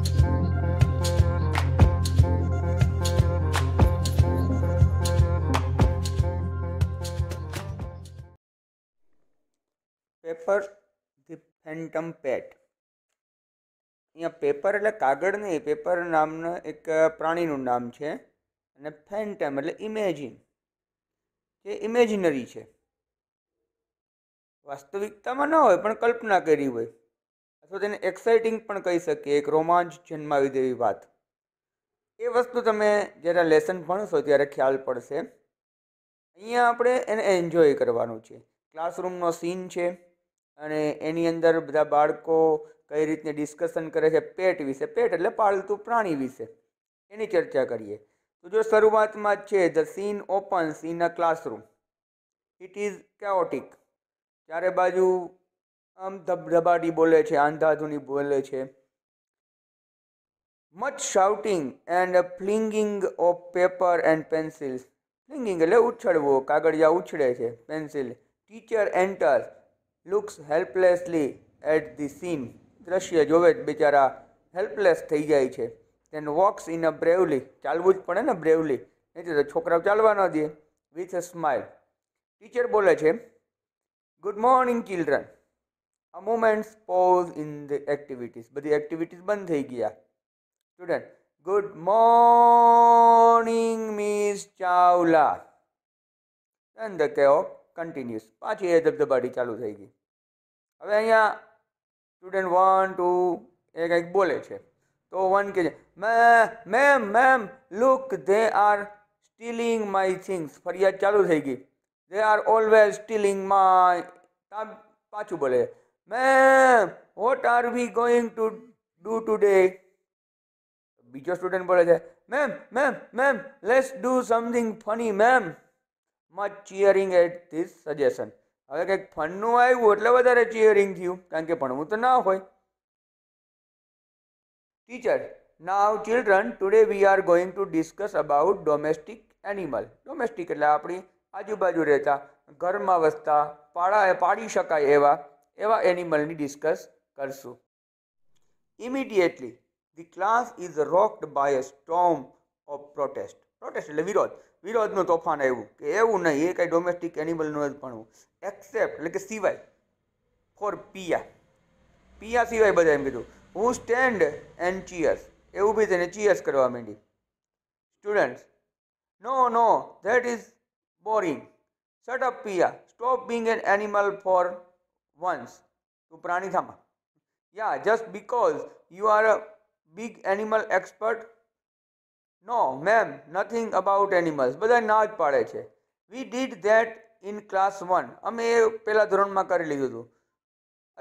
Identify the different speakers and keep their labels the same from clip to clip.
Speaker 1: Paper the phantom પેટ અહીંયા paper એટલે કાગળ નહીં પેપર નામનું એક પ્રાણીનું નામ છે અને ફેન્ટમ એટલે ઇમેજિન જે ઇમેજિનરી છે વાસ્તવિકતામાં ન હોય પણ કલ્પના કરી હોય અથવા તેને એક્સાઇટિંગ પણ કહી શકીએ એક રોમાંચ જન્માવી દેવી વાત એ વસ્તુ તમે જ્યારે લેસન ભણશો ત્યારે ખ્યાલ પડશે અહીંયા આપણે એને એન્જોય કરવાનું છે ક્લાસરૂમનો સીન છે અને એની અંદર બધા બાળકો કઈ રીતને ડિસ્કશન કરે છે પેટ વિશે પેટ એટલે પાળતું પ્રાણી વિશે એની ચર્ચા કરીએ તો જો શરૂઆતમાં છે the scene open scene a classroom it is chaotic ચારે બાજુ આમ ધબધબાટી બોલે છે આંધાધુની બોલે છે much shouting and flinging of paper and pencils flinging એટલે ઉછળવું કાગળિયા ઉછળે છે pencil teacher enter looks helplessly at the scene દ્રશ્ય જોવે જ બિચારા હેલ્પલેસ થઈ જાય છે તેન વોક્સ ઇન અ બ્રેવલી ચાલવું જ પડે ને બ્રેવલી નહીં તો છોકરાઓ ચાલવા ન દે વિથ અ સ્માઇલ ટીચર બોલે છે good morning children a moments pause in the activities બધી એક્ટિવિટીઝ બંધ થઈ ગયા student good morning miss Chawla and the chaos continuous પાછી એ ધબધબાટી ચાલુ થઈ ગઈ હવે અહીંયા સ્ટુડન્ટ વન ટુ એ કંઈક બોલે છે તો વન કે છે ma'am ma'am look they are stealing my things ફરિયાદ ચાલુ થઈ ગઈ they are always stealing my પાછું બોલે ma'am what are we going to do today બીજો સ્ટુડન્ટ બોલે છે ma'am ma'am ma'am let's do something funny ma'am much cheering at this suggestion હવે કંઈક ફનનું આવ્યું એટલે વધારે ચિયરિંગ થયું કારણ કે ભણવું તો ના હોય teacher now children today we are going to discuss about domestic animal domestic એટલે આપણી આજુબાજુ રહેતા ઘરમાં વસતા પાળા પાડી શકાય એવા એવા એનિમલની ડિસ્કસ કરશું immediately the class is rocked by a storm of protest protest એટલે વિરોધ વિરોધનું તોફાન આવ્યું કે એવું નહીં એ કાંઈ ડોમેસ્ટિક એનિમલનું જ પણ એક્સેપ્ટ એટલે કે સિવાય ફોર પિયા પિયા સિવાય બધા એમ કીધું હું સ્ટેન્ડ એન્ડ ચીયર્સ એવું બી તેને ચીયર્સ કરવા માંડી students no no that is boring shut up Piya stop being an animal for once to Pranithama. Yeah just because you are a big animal expert no ma'am nothing about animals બધા ના જ પાડે છે we did that in class one અમે એ પહેલાં ધોરણમાં કરી લીધું હતું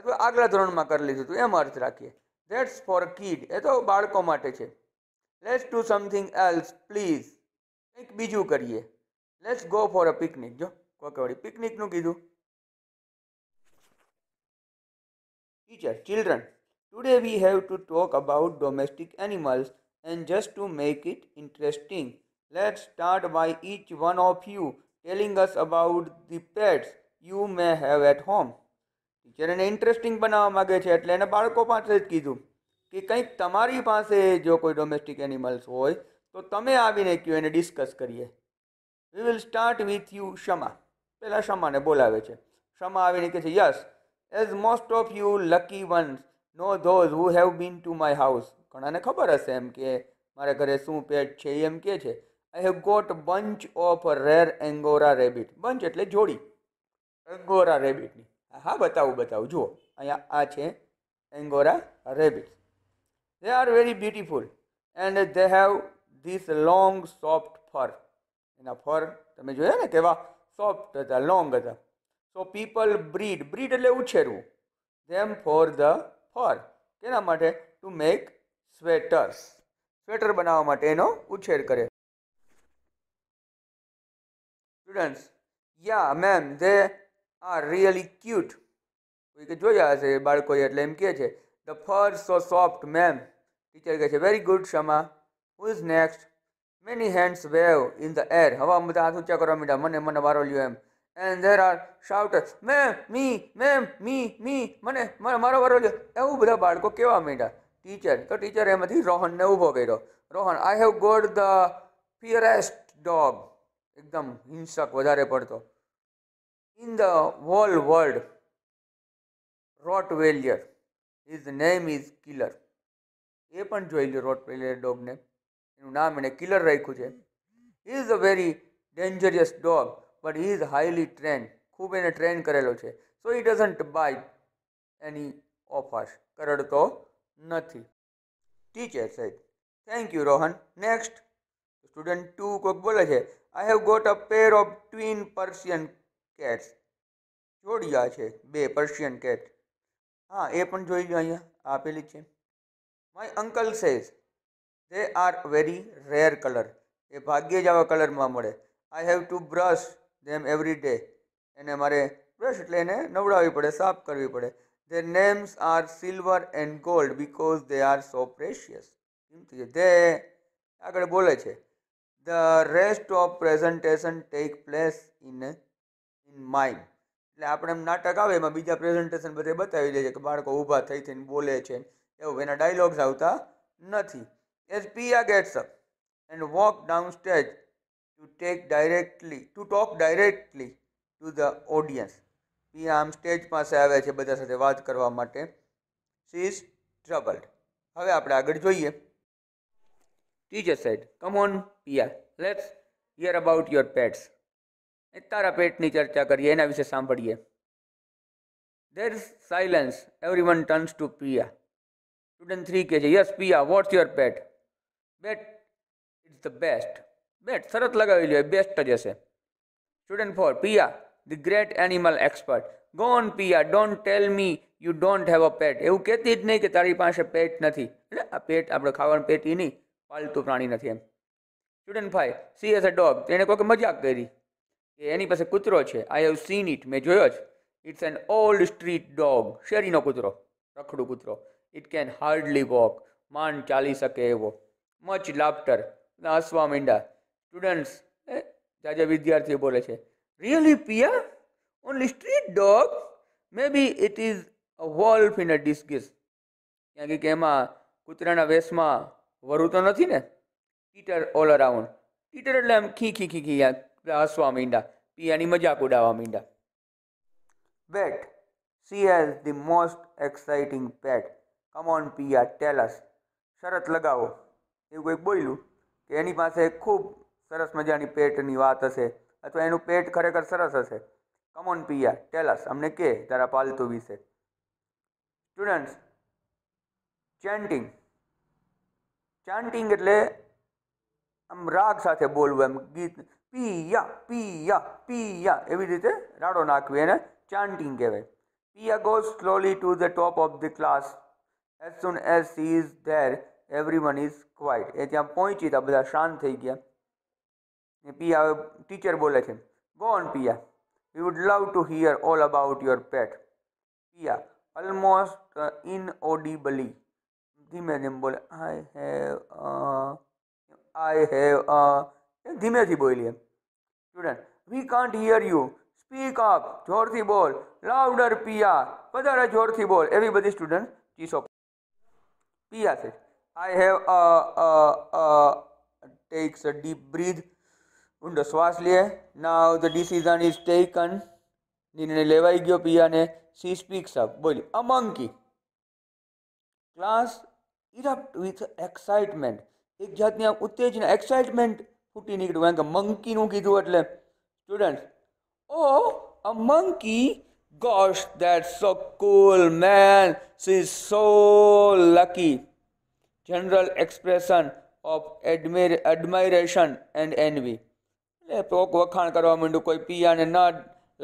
Speaker 1: અથવા આગલા ધોરણમાં કરી લીધું હતું એમ અર્થ રાખીએ ધેટ્સ ફોર કિડ એ તો બાળકો માટે છે let's do something else please કંઈક બીજું કરીએ let's go for a picnic જો કોકે વળી પિકનિકનું કીધું Teacher, children, today we have to talk about domestic animals and just to make it interesting, let's start by each one of you telling us about the pets you may have at home. Teacher એને interesting બનાવવા માગે છે એટલે એને બાળકો પાસે જ કીધું કે કંઈક તમારી પાસે જો કોઈ ડોમેસ્ટિક એનિમલ્સ હોય તો તમે આવીને કયો એને ડિસ્કસ કરીએ we will start with you Kshama પહેલાં ક્ષમાને બોલાવે છે ક્ષમા આવીને કહે છે yes as most of you lucky ones know those who have been to my house घना ने खबर हे एम के मारे घरे शू पेट है एम के I have got bunch of rare angora rabbit bunch eight जोड़ी एंगोरा रेबिट हाँ बताओ बताओ जुओ angora rabbit they are very beautiful and they have these long soft fur एना फर ते जो ने कहवा सॉफ्ट था लॉन्ग था તો પીપલ બ્રીડ બ્રીડ એટલે ઉછેરવું ધેમ ફોર ધ ફોર કેના માટે ટુ મેક સ્વેટર્સ સ્વેટર બનાવવા માટે એનો ઉછેર કરે students yeah ma'am they are really cute કોઈ કે જોયા હશે બાળકોએ એટલે એમ કહે છે the fur so soft ma'am teacher કહે છે very good Shama who is next many hands wave in the air હવા બધા હાથ ઊંચા કરવા મીઠા મને મને વારો લ્યો એમ and there are shouters ma'am me ma'am me me મને મારો વારો લ્યો એવું બધા બાળકો કેવા માંડ્યા ટીચર તો ટીચર એમાંથી રોહનને ઊભો કર્યો Rohan I have got the fiercest dog એકદમ હિંસક વધારે પડતો in the whole world Rottweiler his name is killer એ પણ જોઈ લો રોટ વેલિયર ડોગને એનું નામ એણે કિલર રાખ્યું છે is a very dangerous dog but he is highly train ખૂબ એને ટ્રેન કરેલો છે સો ઈ ડઝન્ટ બાય એની ઓફર્સ કરડતો નથી ટીચર સાહેબ thank you Rohan next student two કોક બોલે છે I have got a pair of twin Persian cats જોડિયા છે બે પર્શિયન કેટ હા એ પણ જોઈ લો અહીંયા આપેલી છે my uncle says they are very rare colour એ ભાગ્યે જ આવા કલરમાં મળે I have to brush them every day એને મારે બ્રશ એટલે એને નવડાવવી પડે સાફ કરવી પડે their names are silver and gold because they are so precious કિંમતી છે ધે આગળ બોલે છે the rest of presentation take place in in mind એટલે આપણે એમ નાટક આવે એમાં બીજા પ્રેઝન્ટેશન બધે બતાવી દે છે કે બાળકો ઊભા થઈ થઈને બોલે છે એવું એના ડાયલોગ્સ આવતા નથી as Piya gets up and walk down stage to take directly to talk directly to the audience પી આમ સ્ટેજ પાસે આવે છે બધા સાથે વાત કરવા માટે સી ઇઝ ટ્રબલ્ડ હવે આપણે આગળ જોઈએ teacher said come on Piya let's hear about your pets તારા પેટની ચર્ચા કરીએ એના વિશે સાંભળીએ there is silence everyone turns to Piya student three કહે છે yes Piya what's your pet bet it's the best bet સરત લગાવી લ્યો બેસ્ટ જ છે student 4 Piya the great animal expert go on Piya don't tell me you don't have a pet એવું કહેતી જ નહી કે તારી પાસે પેટ નથી એટલે આ પેટ આપણે ખાવાનું પેટ ઈ નહી પાલતુ પ્રાણી નથી સ્ટુડન્ટ 5 સીઝ અ ડોગ તેણે કોઈ કે મજાક કરી કે એની પાસે કૂતરો છે આઈ હેવ સીન ઈટ મે જોયો જ it's an old street dog શેરીનો કૂતરો રખડુ કૂતરો ઈટ કેન ハ ર્ડલી વોક માંડ ચાલી શકે એવો મચ લફ્ટર ના સ્વામીંડા સ્ટુડન્ટ્સ જાજા વિદ્યાર્થીઓ બોલે છે really Piya only street dog maybe it is a wolf in a disguise કારણ કે એમાં કૂતરાના વેશમાં વરુ તો નથી ને ટીટર ઓલ અરાઉન્ડ ટીટર એટલે આમ ખી ખી ખી ખી હસવા મીંડા પિયાની મજાક ઉડાવવા મીંડા bet she has the most exciting pet come on Piya tell us શરત લગાવો એવું કંઈક બોલ્યું કે એની પાસે ખૂબ સરસ મજાની પેટની વાત હશે અથવા એનું પેટ ખરેખર સરસ હશે કમોન પિયા ટેલસ અમને કે તારા પાલતુ વિશે સ્ટુડન્ટ્સ ચેન્ટિંગ ચાન્ટિંગ એટલે આમ રાગ સાથે બોલવું એમ ગીત પિયા પિયા પિયા એવી રીતે રાડો નાખવી એને ચાન્ટિંગ કહેવાય Piya go slowly to the top of the class as soon as she is there everyone is quiet એ ત્યાં પહોંચી હતા બધા શાંત થઈ ગયા ને પિયા ટીચર બોલે છે go on Piya we would love to hear all about your pet Piya almost inaudibly ધીમે ધીમે બોલે આઈ હેવ આઈ હેવ ધીમેથી એમ student we can't hear you speak up જોરથી બોલ લાઉડર પિયા વધારે જોરથી બોલ એવી બધી સ્ટુડન્ટ ચીસો પિયા છે I have takes a deep breath ऊंडो श्वास लिए now the decision is taken निर्णय लेवाई गयो पिया ने सी स्पीक्स अप बोली a monkey class erupts with excitement एक जात ने उत्तेजना एक्साइटमेंट फूटी निकल वहां मंकी नु कीधु એટલે students oh a monkey gosh that so cool man she so lucky general expression of admiration and envy એ તોક વખાણ કરવા માંડ્યું કોઈ પિયાને ન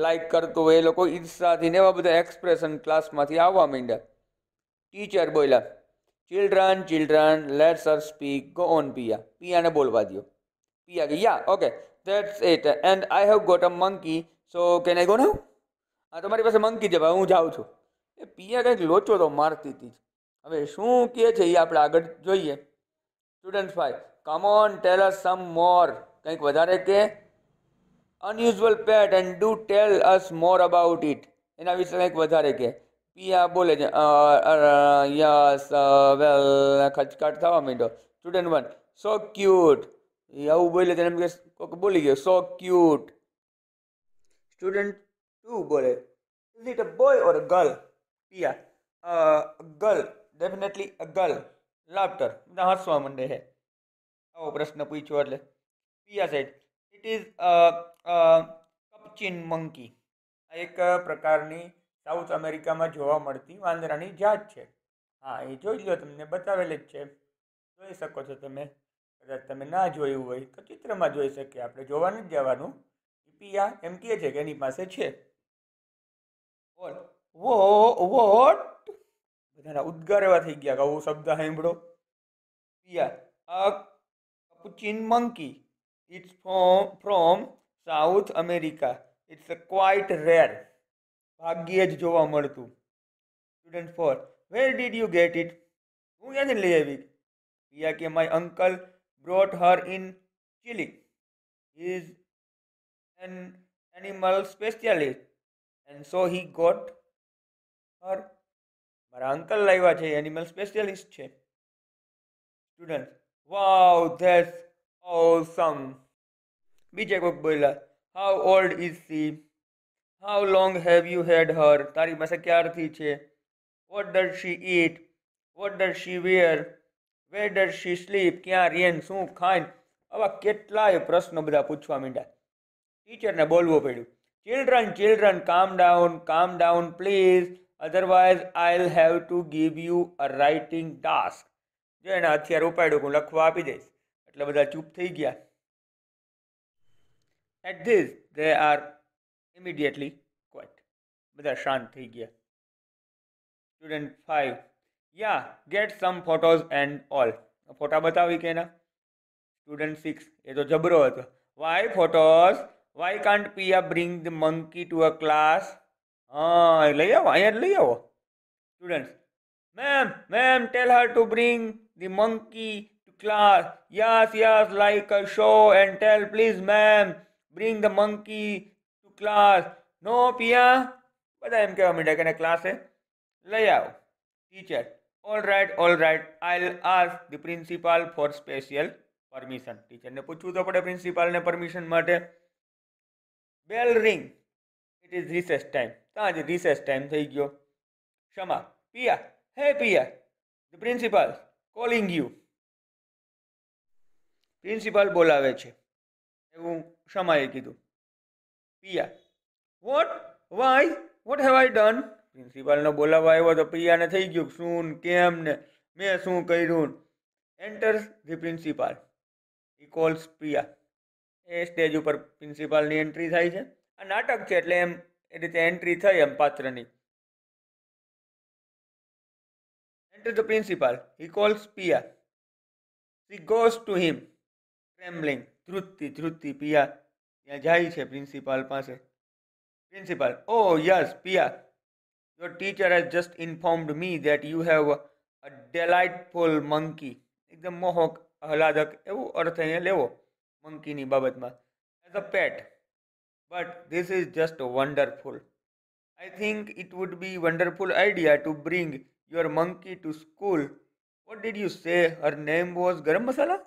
Speaker 1: લાઈક કરતું હોય એ લોકો ઈર્ષાથી ને એવા બધા એક્સપ્રેશન ક્લાસમાંથી આવવા માંડ્યા ટીચર બોલ્યા children children let her speak go on Piya પિયાને બોલવા દો પિયા કે yeah okay that's it and I have got a monkey so can I go now હા તમારી પાસે મંકી છે ભાઈ હું જાઉં છું એ પિયા કંઈક લોચો તો મારતી હતી હવે શું કહે છે એ આપણે આગળ જોઈએ student five come on tell us some more कईक વધારે કે unusual pet and do tell us more about it એના વિશે કઈક વધારે કે પિયા બોલે છે યસ વેલ ખજખટ થાવા મંડ્યો સ્ટુડન્ટ 1 સો ક્યૂટ ય આવ બોલે તેન કે કોક બોલી ગયો સો ક્યૂટ સ્ટુડન્ટ 2 બોલે is it a boy or a girl Piya a girl definitely a girl laughter ના હસવા મંડે હે આવો પ્રશ્ન પૂછ્યો એટલે Piya said it is capuchin monkey આ એક પ્રકારની સાઉથ અમેરિકામાં જોવા મળતી વાંદરાની જાત છે હા એ જોઈ લો તમને બતાવેલી જ છે જોઈ શકો છો તમે કદાચ તમે ના જોયું હોય તો ચિત્રમાં જોઈ શકીએ આપણે જોવા નથી જવાનું પિયા એમ કહે છે કે એની પાસે છે વો વોટ બધાના ઉદ્ગાર એવા થઈ ગયા કે શબ્દ સાંભળો Piya capuchin monkey It's from, from South America it's quite rare ભાગ્યે જ જોવા મળતું student four where did you get it હું ક્યાંથી લઈ આવી પિયા કે my uncle brought her in Chile is an animal specialist and so he got her મારા અંકલ લાવ્યા છે એનિમલ સ્પેશિયાલિસ્ટ છે સ્ટુડન્ટ વાવ ધેટ્સ awesome બીજા કોઈક બોલ્યા
Speaker 2: how old
Speaker 1: is she how long have you હેડ હર તારી પાસે ક્યારથી છે વોટ ડર શી ઇટ વોટ ડર શી વેર વેર ડર શી સ્લીપ ક્યાં રિયન શું ખાઈન આવા કેટલાય પ્રશ્નો બધા પૂછવા માંડ્યા ટીચરને બોલવું પડ્યું children children calm down calm down please otherwise I'll have to give you a writing task જો એને હથિયાર ઉપાડ્યું હું લખવા આપી દઈશ એટલે બધા ચૂપ થઈ ગયા at this they are immediately quiet બધા શાંત થઈ ગયા student five yeah get some photos and all ફોટા બતાવી કે એના સ્ટુડન્ટ સિક્સ એ તો જબરો હતો why photos why can't Piya bring the monkey to a class હા લઈ આવો અહીંયા લઈ આવો students ma'am ma'am tell her to bring the monkey class. Yes, yes, like a show and tell. Please, ma'am, bring the monkey to class. નો પિયા બધા એમ કહેવા માંડ્યા કે ક્લાસ ક્લાસે લઈ આવો teacher all right all right I ask the principal for special permission ટીચરને પૂછવું તો પડે પ્રિન્સિપાલને પરમિશન માટે bell ring it is recess time ત્યાં જ રિસેસ ટાઈમ થઈ ગયો Kshama Piya hey Piya the principal calling you principal બોલાવે છે એવું શમાએ કીધું Piya what why what have I done પ્રિન્સિપાલનો બોલાવવા આવ્યો તો પિયાને થઈ ગયું શું કેમ ને મેં શું કર્યું enter the principal he calls Priya એ સ્ટેજ ઉપર પ્રિન્સિપાલની એન્ટ્રી થાય છે આ નાટક છે એટલે એમ એ રીતે એન્ટ્રી થઈ એમ પાત્રની enter the principal he calls Piya she goes to him trembling ધ્રુતતી ધ્રુતતી પિયા ત્યાં જાય છે પ્રિન્સિપાલ પાસે principal oh yes Piya your teacher has just informed me that you have a delightful monkey એકદમ મોહક આહલાદક એવો અર્થ અહીંયા લેવો મંકીની બાબતમાં as a pet but this is just wonderful I think it would be wonderful idea to bring your monkey to school What did you say her name was ગરમ મસાલા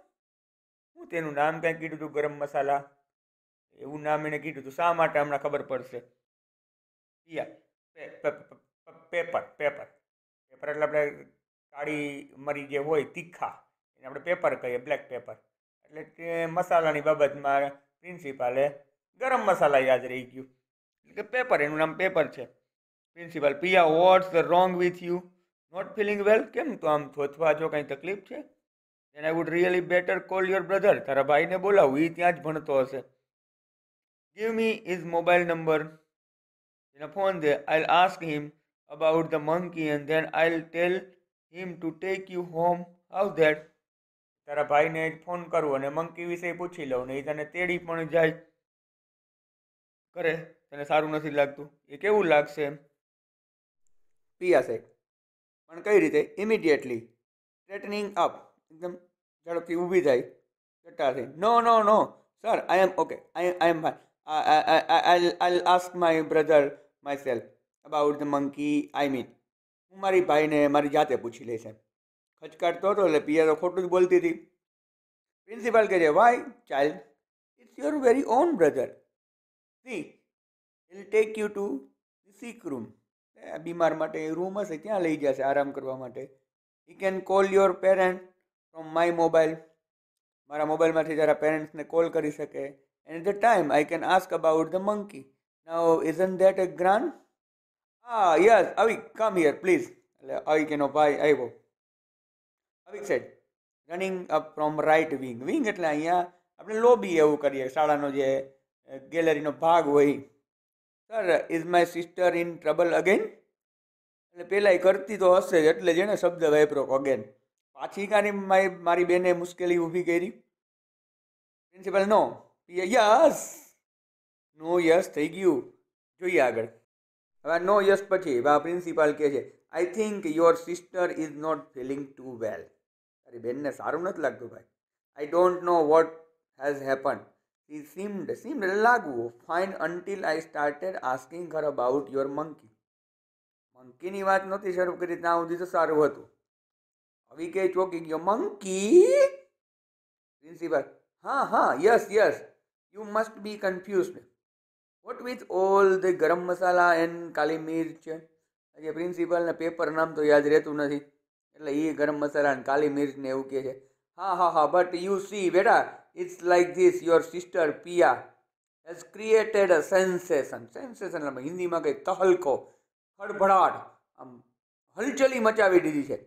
Speaker 1: તેનું નામ કાંઈ કીધું હતું ગરમ મસાલા એવું નામ એને કીધું હતું શા માટે હમણાં ખબર પડશે પેપર પેપર પેપર એટલે આપણે કાળી મરી જે હોય તીખા એને આપણે પેપર કહીએ બ્લેક પેપર એટલે તે મસાલાની બાબતમાં પ્રિન્સિપાલે ગરમ મસાલા યાદ રહી ગયું એટલે કે પેપર એનું નામ પેપર છે principal Piya what's wrong with you not feeling well કેમ તો આમ થોથવા જો કાંઈ તકલીફ છે then I would really better call your brother તારા ભાઈને બોલાવું એ ત્યાં જ ભણતો હશે give me his mobile number એનો ફોન દે I'll ask him about the monkey and then I'll tell him to take you home how that તારા ભાઈને જ ફોન કરું અને મંકી વિશે પૂછી લઉં ને એ તને તેડી પણ જાય કરે તને સારું નથી લાગતું એ કેવું લાગશે પિયા શેઠ પણ કઈ રીતે ઇમિડિયેટલી સ્ટ્રેટનિંગ અપ એકદમ ધારો કે ઊભી થાય જટા થઈ no no no sir I am okay I I am I I ask my brother myself about the monkey I mean હું મારી ભાઈને મારી જાતે પૂછી લઈશ એમ ખચકાટતો હતો એટલે પિયા તો ખોટું જ બોલતી હતી પ્રિન્સિપાલ કહે છે why child it's your very own brother see he'll take you to sick room બીમાર માટે રૂમ હશે ત્યાં લઈ જશે આરામ કરવા માટે you can call your parent from my mobile મારા મોબાઈલમાંથી જરા પેરેન્ટ્સને કોલ કરી શકે and the time I can ask about the monkey now isn't that a grand હા યસ આવી કમ હિયર પ્લીઝ એટલે આવી કેનો ભાઈ આવ્યો આવી side running up from right wing wing એટલે અહીંયા આપણે લોબી એવું કરીએ શાળાનો જે ગેલેરીનો ભાગ હોય sir is my sister in trouble again એટલે પહેલાં એ કરતી તો હશે જ એટલે જેને શબ્દ વાપરો અગેન પાછી કાની મારી મારી બેને મુશ્કેલી ઊભી કરી principal no yes no yes થઈ ગયું જોઈએ આગળ હવે નો યસ પછી આ પ્રિન્સિપાલ કહે છે I think your sister is not feeling too well તારી બેનને સારું નથી લાગતું ભાઈ I don't know what has happen she seemed seemed લાગવું fine until I started asking her about your monkey મંકીની વાત નહોતી શરૂ કરી ત્યાં સુધી તો સારું હતું આવી કે ચોકી ગયો મંકી પ્રિન્સિપલ હા હા yes yes you must be confused what with all the garam masala and કાલી મિર્ચ આજે પ્રિન્સિપલને પેપર નામ તો યાદ રહેતું નથી એટલે એ ગરમ મસાલા અને કાલી મિર્ચને એવું કહે છે હા હા હા બટ યુ સી બેટા it's like this your sister Piya has created a sensation sensation એટલે હિન્દીમાં કંઈ તહલકો હડભડાટ આમ હલચલી મચાવી દીધી છે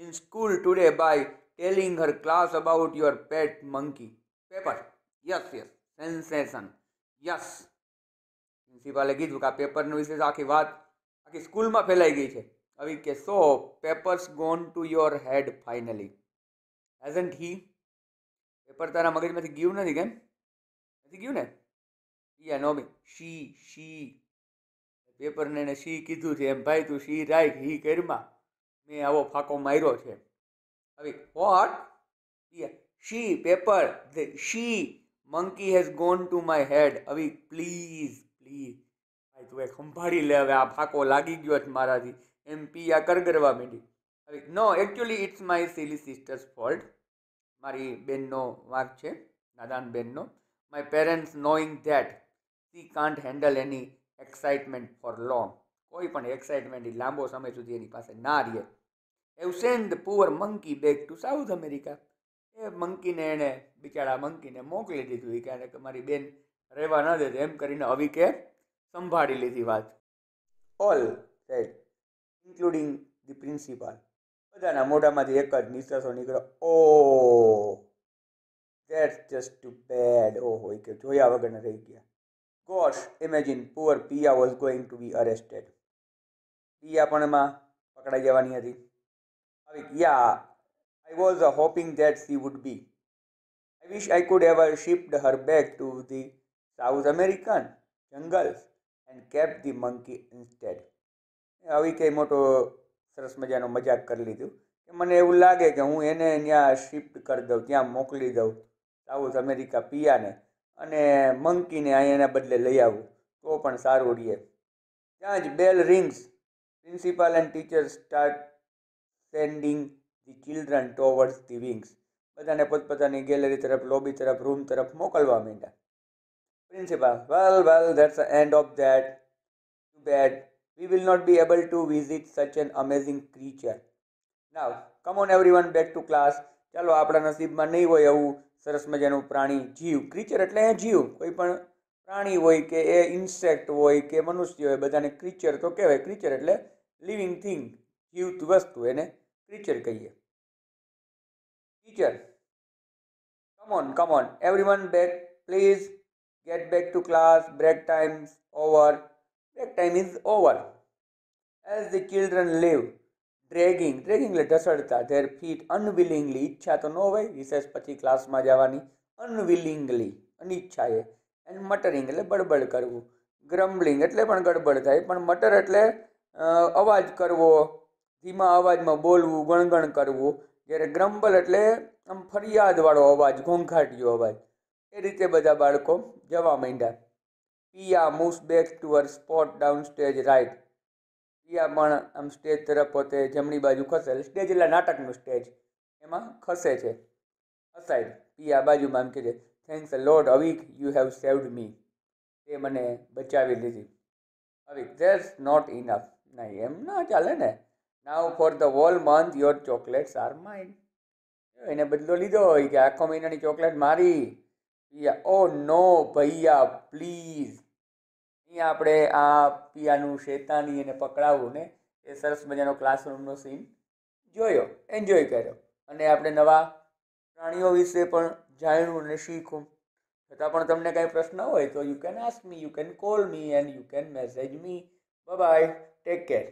Speaker 1: in school today by telling her class about your pet monkey. Paper. Yes, yes. Sensation. Yes. પ્રિન્સિપાલે કીધું કે આ પેપરનું વિશેષ આખી વાત આખી સ્કૂલમાં ફેલાઈ ગઈ છે આવી કે so Pepper's gone to your head finally hasn't he Pepper તારા મગજમાંથી ગયું નથી કેમ નથી ગયું ને યા નો બી શી શી પેપરને એને શી કીધું છે એમ ભાઈ તું શી રાખ હી કરમાં મેં આવો ફાકો માર્યો છે હવે what she Pepper she monkey has gone to my head હવે પ્લીઝ પ્લીઝ ભાઈ તું એ સંભાળી લે હવે આ ફાંકો લાગી ગયો છે મારાથી એમ પી આ કરગરવા માંડી હવે no actually it's my silly sister's fault મારી બેનનો વાંક છે નાદાન બેનનો my parents knowing that she can't handle any excitement for long કોઈ પણ એક્સાઇટમેન્ટ લાંબો સમય સુધી એની પાસે ના રહે have send the poor monkey back to South America એ મંકીને એણે બિચારા મંકીને મોકલી દીધું એ ક્યારેક મારી બેન રહેવા ન દે એમ કરીને કે સંભાળી લીધી વાત all set including the principal બધાના મોઢામાંથી એક જ નિશ્વાસો નીકળ્યો oh that's just too bad oh હોય કે જોયા વગરના રહી ગયા gosh imagine poor Piya was going to be arrested Piya પણ એમાં પકડાઈ જવાની હતી Bhavik, yeah, I was uh, hoping that she would be. I wish I could have shipped her back to the South American jungles and kept the monkey instead. આવી કંઈ મોટો સરસ મજાનો મજાક કરી લીધું કે મને એવું લાગે કે હું એને ત્યાં શિફ્ટ કરી દઉં ત્યાં મોકલી દઉં સાઉથ અમેરિકા પિયાને અને મંકીને અહીંયાના બદલે લઈ આવું તો પણ સારું રહીએ ત્યાં જ bell rings principal and teacher start sending the children towards the wings બધાને પોતપોતાની ગેલેરી તરફ લોબી તરફ રૂમ તરફ મોકલવા માંડ્યા principal well well that's end of that too bad we will not be able to visit such an amazing creature ના come on everyone back to class ચાલો આપણા નસીબમાં નહીં હોય એવું સરસ મજાનું પ્રાણી જીવ ક્રીચર એટલે એ જીવ કોઈ પણ પ્રાણી હોય કે એ ઇન્સેક્ટ હોય કે મનુષ્ય હોય બધાને ક્રીચર તો કહેવાય ક્રીચર એટલે લિવિંગ થિંગ જીવતું વસ્તુ એને टीचर कहिए teacher come on come on everyone back please get back to class break time over break time is over as the children leave dragging dragging ले ढसड़ता देर feet unwillingly इच्छा तो न हो recess पची क्लास में जावानी अनविलिंगली अनिच्छा है एंड मटरिंग एट बड़बड़ करव ग्रम्बलिंग एट गड़बड़ थे मटर एट अवाज करवो ધીમા અવાજમાં બોલવું ગણગણ કરવું જ્યારે ગ્રમ્બલ એટલે આમ ફરિયાદવાળો અવાજ ઘોંઘાટીયો અવાજ એ રીતે બધા બાળકો જવા માંડ્યા Piya moves back to her spot down stage right Piya પણ આમ સ્ટેજ તરફ પોતે જમણી બાજુ ખસે સ્ટેજ એટલે નાટકનું સ્ટેજ એમાં ખસે છે અસાઇડ પિયા બાજુમાં એમ કહે છે thanks lord Avik you have saved me તે મને બચાવી લીધી અવિક ધેટ્સ નોટ ઇનફ નહીં એમ ના ચાલે ને now for the whole month your chocolates are mine એને બદલો લીધો હોય કે આખો મહિનાની ચોકલેટ મારી ઓ નો oh ભૈયા પ્લીઝ અહીંયા આપણે આ પિયાનું શેતાની એને પકડાવવું ને એ સરસ મજાનો ક્લાસરૂમનો સીન જોયો એન્જોય કર્યો અને આપણે નવા પ્રાણીઓ વિશે પણ જાણ્યું અને શીખ્યું છતાં પણ તમને કાંઈ પ્રશ્ન હોય તો you can ask me you can call me and you can message me bye take care